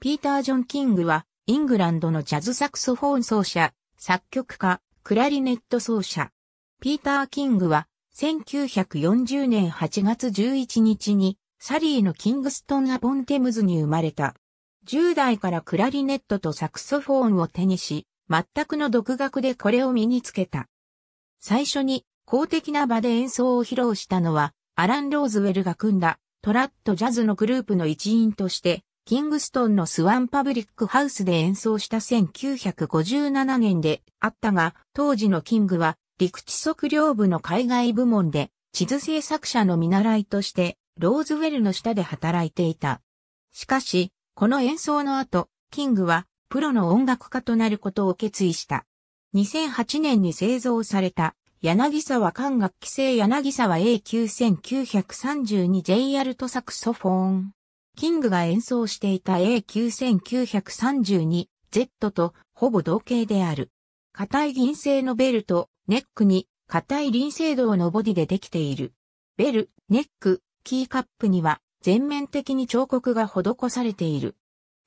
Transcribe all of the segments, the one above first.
ピーター・ジョン・キングは、イングランドのジャズサクソフォン奏者、作曲家、クラリネット奏者。ピーター・キングは、1940年8月11日に、サリーのキングストン・アポンテムズに生まれた。10代からクラリネットとサクソフォンを手にし、全くの独学でこれを身につけた。最初に公的な場で演奏を披露したのは、アラン・ローズウェルが組んだトラットジャズのグループの一員として、キングストンのスワンパブリックハウスで演奏した1957年であったが、当時のキングは陸地測量部の海外部門で地図制作者の見習いとしてローズウェルの下で働いていた。しかし、この演奏の後、キングはプロの音楽家となることを決意した。2008年に製造された柳沢管楽規制柳沢 A9 9 3 2 j r トサクソフォーン。キングが演奏していた A9932Z とほぼ同型である。硬い銀製のベルとネックに硬い輪製銅のボディでできている。ベル、ネック、キーカップには全面的に彫刻が施されている。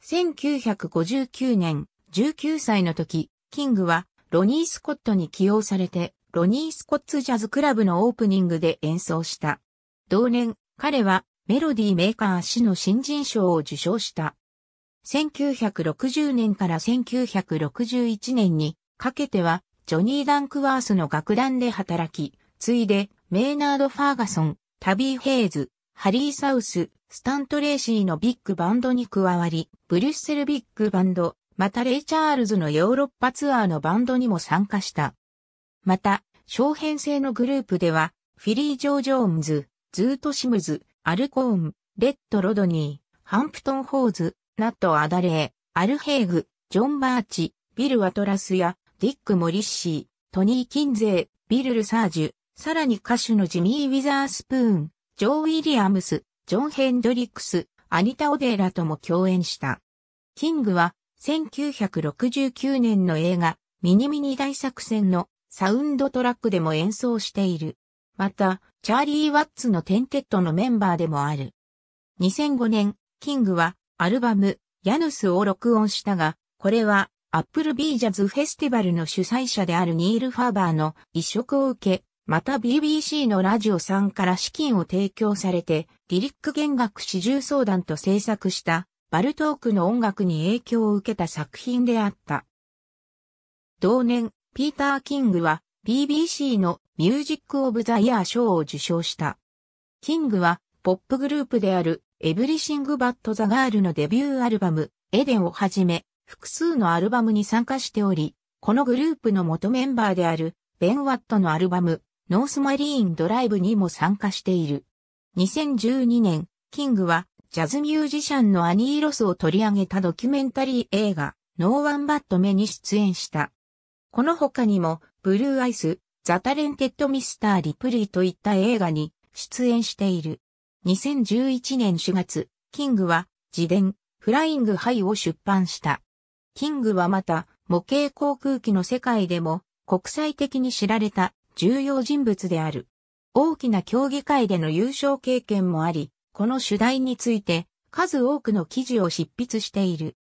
1959年、19歳の時、キングはロニー・スコットに起用されて、ロニー・スコッツ・ジャズ・クラブのオープニングで演奏した。同年、彼はメロディーメーカー氏の新人賞を受賞した。1960年から1961年にかけては、ジョニー・ダンクワースの楽団で働き、ついで、メイナード・ファーガソン、タビー・ヘイズ、ハリー・サウス、スタント・レーシーのビッグバンドに加わり、ブリュッセル・ビッグバンド、またレイ・チャールズのヨーロッパツアーのバンドにも参加した。また、小編成のグループでは、フィリー・ジョー・ジョーンズ、ズート・シムズ、アルコーン、レッド・ロドニー、ハンプトン・ホーズ、ナット・アダレー、アルヘイグ、ジョン・バーチ、ビル・ワトラスや、ディック・モリッシー、トニー・キンゼー、ビル・ルサージュ、さらに歌手のジミー・ウィザースプーン、ジョー・ウィリアムス、ジョン・ヘンドリックス、アニタ・オデーラとも共演した。キングは、1969年の映画、ミニミニ大作戦のサウンドトラックでも演奏している。また、チャーリー・ワッツのテンテッドのメンバーでもある。2005年、キングはアルバム、ヤヌスを録音したが、これはアップルビージャズフェスティバルの主催者であるニール・ファーバーの移植を受け、また BBC のラジオさんから資金を提供されて、リリック弦楽四重相談と制作したバルトークの音楽に影響を受けた作品であった。同年、ピーター・キングは BBC のミュージック・オブ・ザ・イヤー賞を受賞した。キングは、ポップグループである、エブリシング・バット・ザ・ガールのデビューアルバム、エデンをはじめ、複数のアルバムに参加しており、このグループの元メンバーである、ベン・ワットのアルバム、ノースマリーン・ドライブにも参加している。2012年、キングは、ジャズミュージシャンのアニー・ロスを取り上げたドキュメンタリー映画、ノーワン・バット目に出演した。この他にも、ブルーアイス、ザ・タレンテッド・ミスター・リプリーといった映画に出演している。2011年4月、キングは自伝、フライング・ハイを出版した。キングはまた、模型航空機の世界でも国際的に知られた重要人物である。大きな競技会での優勝経験もあり、この主題について数多くの記事を執筆している。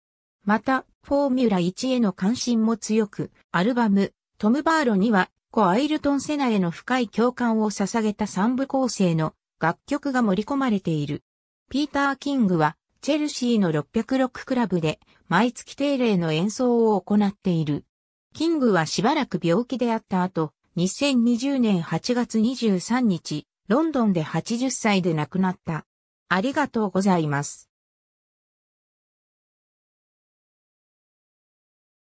また、フォーミュラ1への関心も強く、アルバム、トム・バーロにはコ・アイルトン・セナへの深い共感を捧げた三部構成の楽曲が盛り込まれている。ピーター・キングは、チェルシーの606クラブで、毎月定例の演奏を行っている。キングはしばらく病気であった後、2020年8月23日、ロンドンで80歳で亡くなった。ありがとうございます。